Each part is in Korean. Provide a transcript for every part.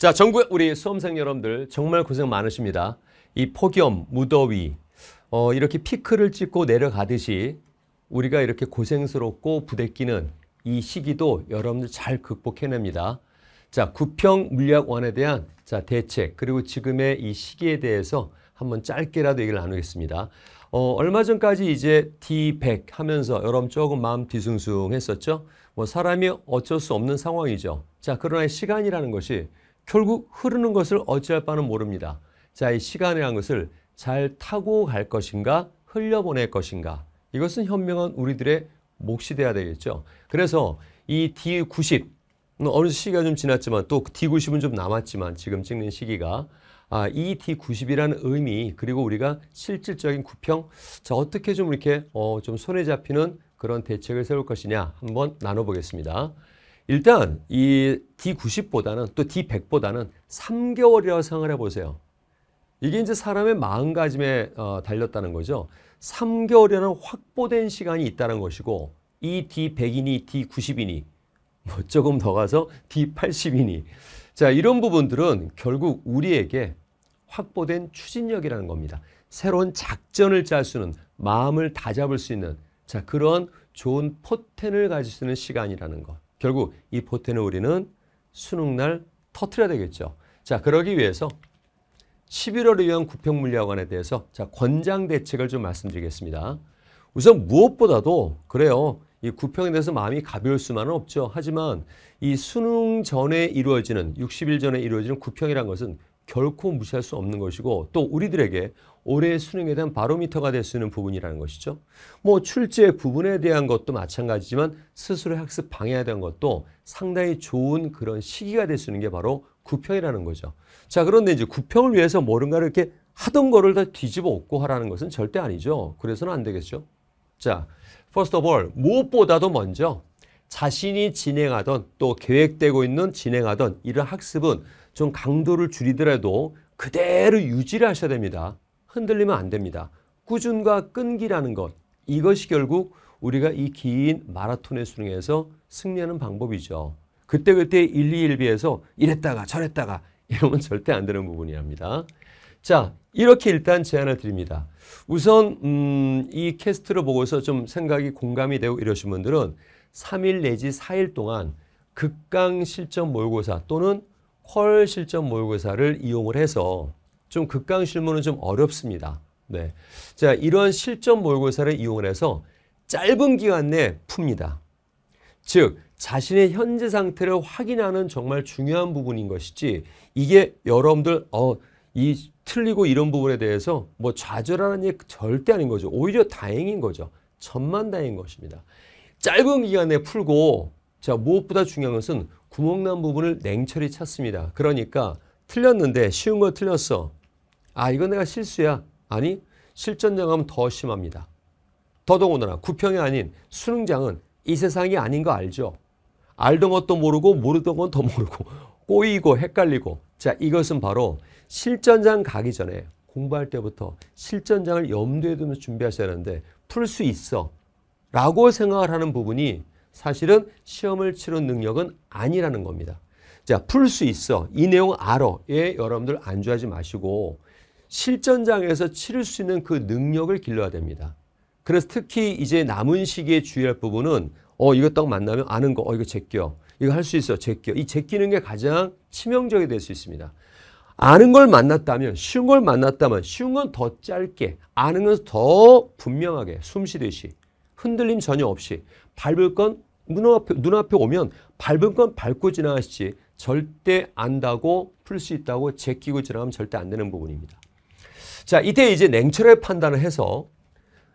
자, 전국 우리 수험생 여러분들 정말 고생 많으십니다. 이 폭염, 무더위, 어, 이렇게 피크를 찍고 내려가듯이 우리가 이렇게 고생스럽고 부대끼는 이 시기도 여러분들 잘 극복해냅니다. 자, 구평 물리학원에 대한 자, 대책, 그리고 지금의 이 시기에 대해서 한번 짧게라도 얘기를 나누겠습니다. 어, 얼마 전까지 이제 D100 하면서 여러분 조금 마음 뒤숭숭 했었죠? 뭐 사람이 어쩔 수 없는 상황이죠. 자, 그러나 시간이라는 것이 결국 흐르는 것을 어찌할 바는 모릅니다. 자, 이 시간이란 것을 잘 타고 갈 것인가 흘려보낼 것인가 이것은 현명한 우리들의 몫이 돼야 되겠죠. 그래서 이 D90 뭐 어느 시기가 좀 지났지만 또 D90은 좀 남았지만 지금 찍는 시기가 아, 이 D90이라는 의미 그리고 우리가 실질적인 구평 자 어떻게 좀 이렇게 어, 좀 손에 잡히는 그런 대책을 세울 것이냐 한번 나눠보겠습니다. 일단 이 D90보다는 또 D100보다는 3개월이라고 생각을 해보세요. 이게 이제 사람의 마음가짐에 어, 달렸다는 거죠. 3개월이라는 확보된 시간이 있다는 것이고 이 D100이니 D90이니 뭐 조금 더 가서 D80이니 자 이런 부분들은 결국 우리에게 확보된 추진력이라는 겁니다. 새로운 작전을 짤 수는 마음을 다잡을 수 있는 자 그런 좋은 포텐을 가질 수 있는 시간이라는 것. 결국 이 포텐을 우리는 수능날 터트려야 되겠죠. 자, 그러기 위해서 11월을 위한 구평 물리학원에 대해서 자 권장 대책을 좀 말씀드리겠습니다. 우선 무엇보다도 그래요. 이 구평에 대해서 마음이 가벼울 수만은 없죠. 하지만 이 수능 전에 이루어지는 60일 전에 이루어지는 구평이란 것은 결코 무시할 수 없는 것이고 또 우리들에게 올해 수능에 대한 바로미터가 될 수 있는 부분이라는 것이죠. 뭐 출제 부분에 대한 것도 마찬가지지만 스스로 학습 방해에 대한 것도 상당히 좋은 그런 시기가 될 수 있는 게 바로 구평이라는 거죠. 자 그런데 이제 구평을 위해서 뭔가를 이렇게 하던 거를 다 뒤집어 엎고 하라는 것은 절대 아니죠. 그래서는 안 되겠죠. 자, first of all 무엇보다도 먼저 자신이 진행하던 또 계획되고 있는 진행하던 이런 학습은 좀 강도를 줄이더라도 그대로 유지를 하셔야 됩니다. 흔들리면 안 됩니다. 꾸준과 끈기라는 것 이것이 결국 우리가 이 긴 마라톤의 수능에서 승리하는 방법이죠. 그때그때 1, 2, 1비에서 이랬다가 저랬다가 이러면 절대 안 되는 부분이랍니다. 자 이렇게 일단 제안을 드립니다. 우선 음, 이 캐스트를 보고서 좀 생각이 공감이 되고 이러신 분들은 3일 내지 4일 동안 극강 실전 모의고사 또는 퀄 실전 모의고사를 이용을 해서 좀 극강 실무는 좀 어렵습니다. 네. 자, 이런 실전 모의사를 이용해서 짧은 기간 내에 풉니다. 즉, 자신의 현재 상태를 확인하는 정말 중요한 부분인 것이지 이게 여러분들 어, 이 틀리고 이런 부분에 대해서 뭐 좌절하는 일 절대 아닌 거죠. 오히려 다행인 거죠. 천만다행인 것입니다. 짧은 기간에 풀고 자 무엇보다 중요한 것은 구멍난 부분을 냉철히 찾습니다. 그러니까 틀렸는데 쉬운 걸 틀렸어. 아 이건 내가 실수야. 아니 실전장하면 더 심합니다. 더더군다나 구평이 아닌 수능장은 이 세상이 아닌 거 알죠? 알던 것도 모르고 모르던 건 더 모르고 꼬이고 헷갈리고 자 이것은 바로 실전장 가기 전에 공부할 때부터 실전장을 염두에 두면서 준비하셔야 하는데 풀 수 있어 라고 생각을 하는 부분이 사실은 시험을 치른 능력은 아니라는 겁니다. 자, 풀 수 있어. 이 내용 알아. 예, 여러분들 안주하지 마시고 실전장에서 치를 수 있는 그 능력을 길러야 됩니다. 그래서 특히 이제 남은 시기에 주의할 부분은 어 이거 딱 만나면 아는 거어 이거 제껴 이거 할 수 있어 제껴 이 제끼는 게 가장 치명적이 될 수 있습니다. 아는 걸 만났다면 쉬운 걸 만났다면 쉬운 건 더 짧게 아는 건 더 분명하게 숨 쉬듯이 흔들림 전혀 없이 밟을 건 눈앞에, 눈앞에 오면 밟은 건 밟고 지나가시지 절대 안다고 풀 수 있다고 제끼고 지나가면 절대 안 되는 부분입니다. 자, 이때 이제 냉철의 판단을 해서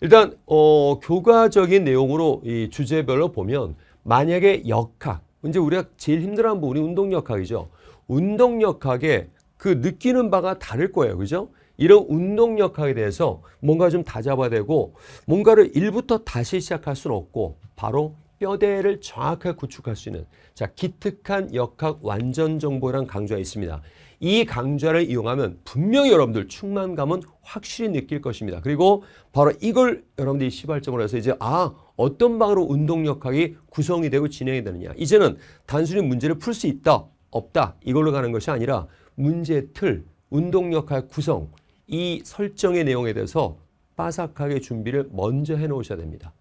일단 어, 교과적인 내용으로 이 주제별로 보면 만약에 역학, 이제 우리가 제일 힘들어하는 부분이 운동 역학이죠. 운동 역학에 그 느끼는 바가 다를 거예요. 그죠? 이런 운동 역학에 대해서 뭔가 좀 다잡아야 되고 뭔가를 일부터 다시 시작할 수는 없고 바로 뼈대를 정확하게 구축할 수 있는 자 기특한 역학 완전 정보란 강좌가 있습니다. 이 강좌를 이용하면 분명히 여러분들 충만감은 확실히 느낄 것입니다. 그리고 바로 이걸 여러분들이 시발점으로 해서 이제 아 어떤 방으로 운동 역학이 구성이 되고 진행이 되느냐 이제는 단순히 문제를 풀 수 있다 없다 이걸로 가는 것이 아니라 문제의 틀 운동 역학 구성 이 설정의 내용에 대해서 빠삭하게 준비를 먼저 해놓으셔야 됩니다.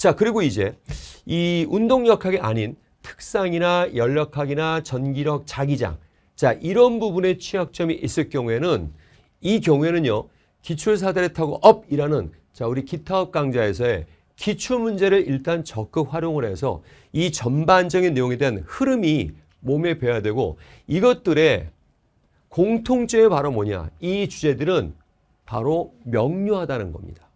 자, 그리고 이제 이 운동역학이 아닌 특상이나 연력학이나 전기력, 자기장. 자, 이런 부분에 취약점이 있을 경우에는 이 경우에는요. 기출사다리 타고 업이라는 자, 우리 기타업 강좌에서의 기출 문제를 일단 적극 활용을 해서 이 전반적인 내용에 대한 흐름이 몸에 배야 되고 이것들의 공통점이 바로 뭐냐. 이 주제들은 바로 명료하다는 겁니다.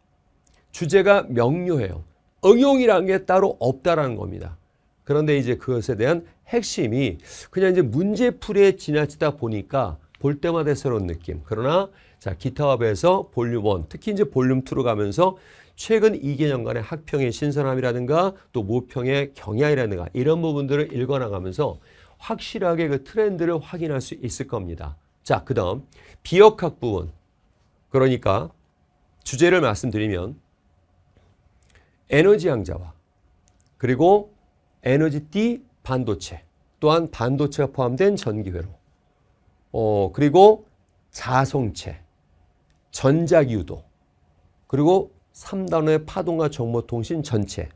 주제가 명료해요. 응용이라는 게 따로 없다라는 겁니다. 그런데 이제 그것에 대한 핵심이 그냥 이제 문제풀이에 지나치다 보니까 볼 때마다 새로운 느낌. 그러나 자 기타합에서 볼륨 1, 특히 이제 볼륨 2로 가면서 최근 2개년간의 학평의 신선함이라든가 또 모평의 경향이라든가 이런 부분들을 읽어나가면서 확실하게 그 트렌드를 확인할 수 있을 겁니다. 자, 그 다음 비역학 부분. 그러니까 주제를 말씀드리면 에너지 양자와 그리고 에너지 D 반도체 또한 반도체가 포함된 전기회로 어, 그리고 자성체, 전자기유도 그리고 3단원의 파동과 정보통신 전체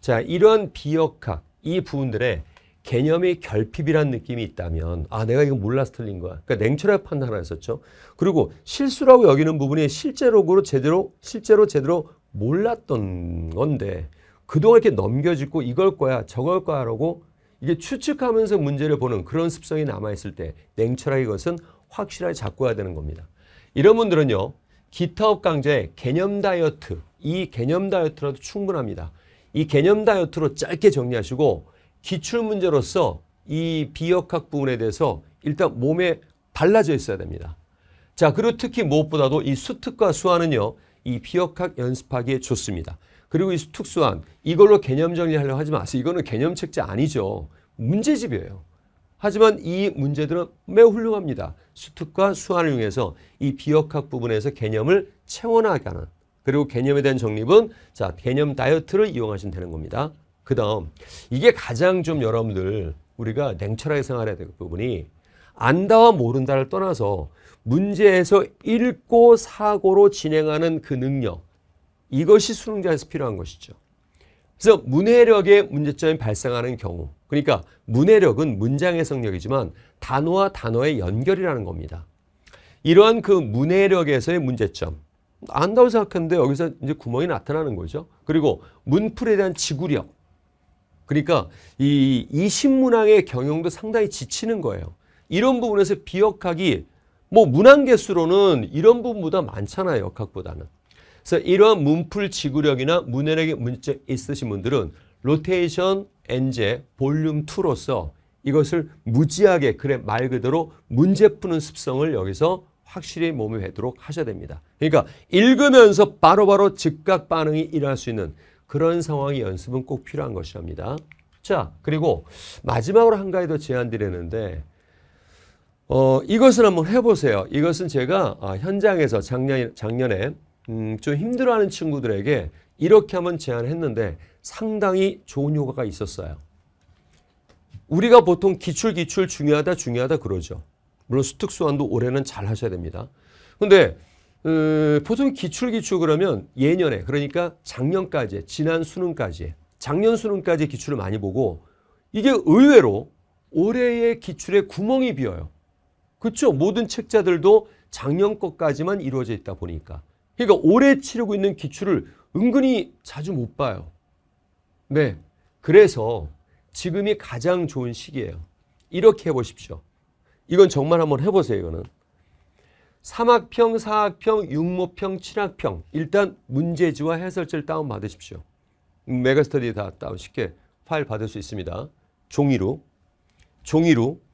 자 이러한 비역학 이 부분들의 개념이 결핍이란 느낌이 있다면 아 내가 이거 몰라서 틀린 거야. 그러니까 냉철하게 판단을 했었죠. 그리고 실수라고 여기는 부분이 실제로 제대로 실제로 제대로 몰랐던 건데 그동안 이렇게 넘겨짚고 이걸 거야 저걸 거야라고 이게 추측하면서 문제를 보는 그런 습성이 남아있을 때 냉철하게 이것은 확실하게 잡고 해야 되는 겁니다. 이런 분들은요. 기타업 강좌의 개념 다이어트 이 개념 다이어트라도 충분합니다. 이 개념 다이어트로 짧게 정리하시고 기출문제로서 이 비역학 부분에 대해서 일단 몸에 발라져 있어야 됩니다. 자 그리고 특히 무엇보다도 이 수특과 수화는요. 이 비역학 연습하기에 좋습니다. 그리고 이 특수한 이걸로 개념 정리하려고 하지 마세요. 이거는 개념 책자 아니죠. 문제집이에요. 하지만 이 문제들은 매우 훌륭합니다. 수특과 수환을 이용해서 이 비역학 부분에서 개념을 채워나가게 하는 그리고 개념에 대한 정립은 자 개념 다이어트를 이용하시면 되는 겁니다. 그 다음 이게 가장 좀 여러분들 우리가 냉철하게 생활해야될 부분이 안다와 모른다를 떠나서 문제에서 읽고 사고로 진행하는 그 능력 이것이 수능자에서 필요한 것이죠. 그래서 문해력의 문제점이 발생하는 경우 그러니까 문해력은 문장 해석력이지만 단어와 단어의 연결이라는 겁니다. 이러한 그 문해력에서의 문제점 안다고 생각했는데 여기서 이제 구멍이 나타나는 거죠. 그리고 문풀에 대한 지구력 그러니까 이, 이 신문항의 경영도 상당히 지치는 거예요. 이런 부분에서 비역학이 뭐 문항 개수로는 이런 부분보다 많잖아요. 역학보다는. 그래서 이러한 문풀 지구력이나 문해력의 문제 있으신 분들은 로테이션 엔제 볼륨 2로서 이것을 무지하게 그래 말 그대로 문제 푸는 습성을 여기서 확실히 몸에 배도록 하셔야 됩니다. 그러니까 읽으면서 바로바로 바로 즉각 반응이 일어날 수 있는 그런 상황의 연습은 꼭 필요한 것이랍니다. 자, 그리고 마지막으로 한 가지 더 제안 드리는데 어, 이것을 한번 해보세요. 이것은 제가 아, 현장에서 작년, 작년에 음, 좀 힘들어하는 친구들에게 이렇게 한번 제안했는데 상당히 좋은 효과가 있었어요. 우리가 보통 기출, 기출 중요하다, 중요하다 그러죠. 물론 수특, 수완도 올해는 잘 하셔야 됩니다. 근데 음, 보통 기출, 기출 그러면 예년에, 그러니까 작년까지, 지난 수능까지, 작년 수능까지 기출을 많이 보고 이게 의외로 올해의 기출에 구멍이 비어요. 그렇죠. 모든 책자들도 작년 것까지만 이루어져 있다 보니까. 그러니까 올해 치르고 있는 기출을 은근히 자주 못 봐요. 네. 그래서 지금이 가장 좋은 시기예요. 이렇게 해보십시오. 이건 정말 한번 해보세요. 이거는. 3학평, 4학평, 6모평, 7학평 일단 문제지와 해설지를 다운받으십시오. 음, 메가스터디 다 다운 쉽게 파일 받을 수 있습니다. 종이로 종이로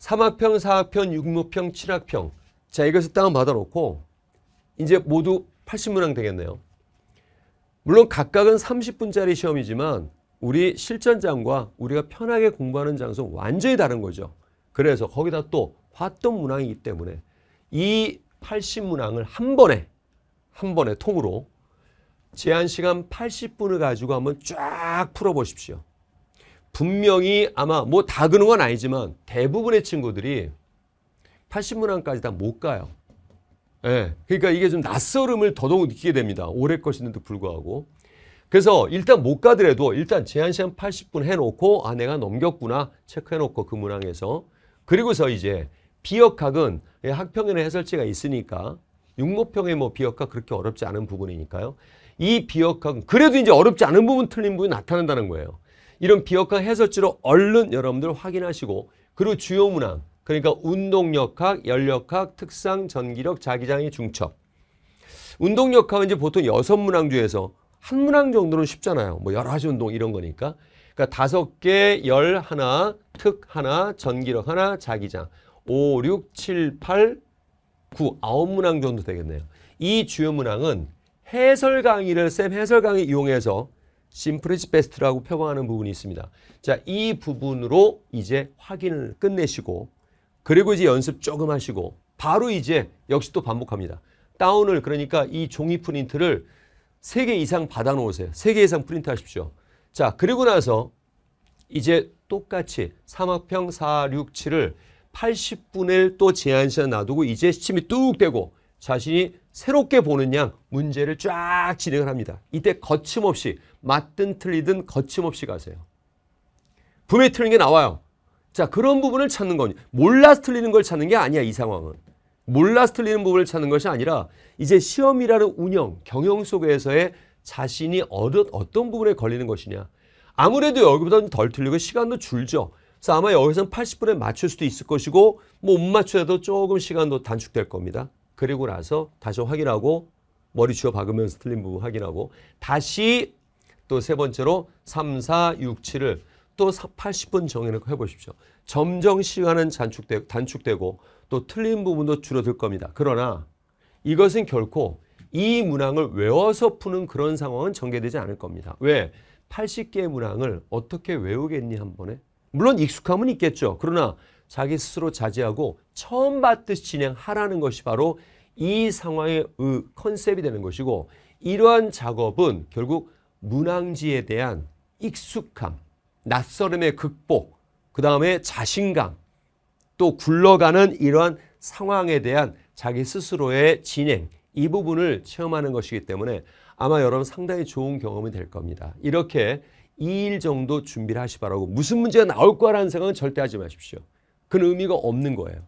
3화평, 4화평, 6무평, 7화평. 자, 이것을 딱운받아 놓고 이제 모두 80문항 되겠네요. 물론 각각은 30분짜리 시험이지만 우리 실전장과 우리가 편하게 공부하는 장소 완전히 다른 거죠. 그래서 거기다 또 봤던 문항이기 때문에 이 80문항을 한 번에 한 번에 통으로 제한 시간 80분을 가지고 한번 쫙 풀어보십시오. 분명히 아마 뭐 다 그런 건 아니지만 대부분의 친구들이 80문항까지 다 못 가요. 예. 네. 그러니까 이게 좀 낯설음을 더더욱 느끼게 됩니다. 오래 것인데도 불구하고. 그래서 일단 못 가더라도 일단 제한 시간 80분 해놓고 아 내가 넘겼구나 체크해놓고 그 문항에서 그리고서 이제 비역학은 예, 학평에는 해설지가 있으니까 육모평의 뭐 비역학 그렇게 어렵지 않은 부분이니까요. 이 비역학은 그래도 이제 어렵지 않은 부분 틀린 부분이 나타난다는 거예요. 이런 비역학 해설지로 얼른 여러분들 확인하시고 그리고 주요 문항 그러니까 운동역학, 열역학, 특상, 전기력, 자기장의 중첩 운동역학은 이제 보통 여섯 문항 중에서 한 문항 정도는 쉽잖아요. 뭐 여러 가지 운동 이런 거니까 그러니까 다섯 개, 열 하나, 특 하나, 전기력 하나, 자기장 5, 6, 7, 8, 9, 아홉 문항 정도 되겠네요. 이 주요 문항은 해설 강의를 쌤 해설 강의 이용해서 심플리지 베스트라고 표방하는 부분이 있습니다. 자, 이 부분으로 이제 확인을 끝내시고 그리고 이제 연습 조금 하시고 바로 이제 역시 또 반복합니다. 다운을 그러니까 이 종이 프린트를 3개 이상 받아 놓으세요. 3개 이상 프린트 하십시오. 자, 그리고 나서 이제 똑같이 삼합형 4, 6, 7을 80분을 또 제한 시간 놔두고 이제 시침이 뚝 되고 자신이 새롭게 보는 양 문제를 쫙 진행을 합니다. 이때 거침없이 맞든 틀리든 거침없이 가세요. 분명히 틀린 게 나와요. 자 그런 부분을 찾는 건 몰라서 틀리는 걸 찾는 게 아니야 이 상황은. 몰라서 틀리는 부분을 찾는 것이 아니라 이제 시험이라는 운영, 경영 속에서의 자신이 어느, 어떤 부분에 걸리는 것이냐. 아무래도 여기보다는 덜 틀리고 시간도 줄죠. 그래서 아마 여기서는 80분에 맞출 수도 있을 것이고 뭐못 맞춰도 조금 시간도 단축될 겁니다. 그리고 나서 다시 확인하고 머리 쥐어 박으면서 틀린 부분 확인하고 다시 또세 번째로 3, 4, 6, 7을 또 80분 정해놓고 해보십시오. 점점 시간은 단축되, 단축되고 또 틀린 부분도 줄어들 겁니다. 그러나 이것은 결코 이 문항을 외워서 푸는 그런 상황은 전개되지 않을 겁니다. 왜? 80개의 문항을 어떻게 외우겠니 한 번에? 물론 익숙함은 있겠죠. 그러나 자기 스스로 자제하고 처음 봤듯 진행하라는 것이 바로 이 상황의 컨셉이 되는 것이고 이러한 작업은 결국 문항지에 대한 익숙함, 낯설음의 극복, 그 다음에 자신감, 또 굴러가는 이러한 상황에 대한 자기 스스로의 진행, 이 부분을 체험하는 것이기 때문에 아마 여러분 상당히 좋은 경험이 될 겁니다. 이렇게 2일 정도 준비를 하시 바라고 무슨 문제가 나올 거라는 생각은 절대 하지 마십시오. 그건 의미가 없는 거예요.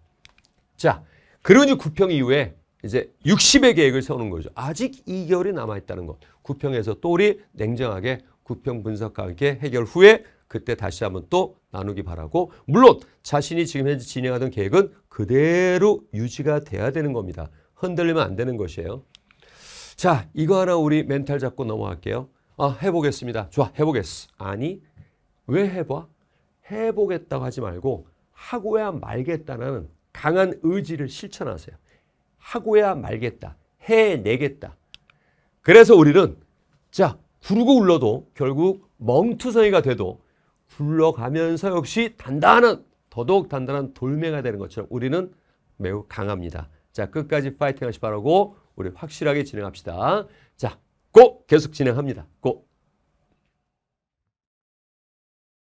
자, 그러니 구평 이후에 이제 60의 계획을 세우는 거죠. 아직 2개월이 남아있다는 것. 구평에서 또 우리 냉정하게 구평 분석과 함께 해결 후에 그때 다시 한번 또 나누기 바라고 물론 자신이 지금 현재 진행하던 계획은 그대로 유지가 돼야 되는 겁니다. 흔들리면 안 되는 것이에요. 자 이거 하나 우리 멘탈 잡고 넘어갈게요. 아 해보겠습니다. 좋아 해보겠어. 아니 왜 해봐? 해보겠다고 하지 말고 하고야 말겠다는 강한 의지를 실천하세요. 하고야 말겠다. 해내겠다. 그래서 우리는 자 구르고 울러도 결국 멍투성이가 돼도 굴러가면서 역시 단단한 더더욱 단단한 돌멩이가 되는 것처럼 우리는 매우 강합니다. 자 끝까지 파이팅 하시 바라고 우리 확실하게 진행합시다. 자 고! 계속 진행합니다. 고!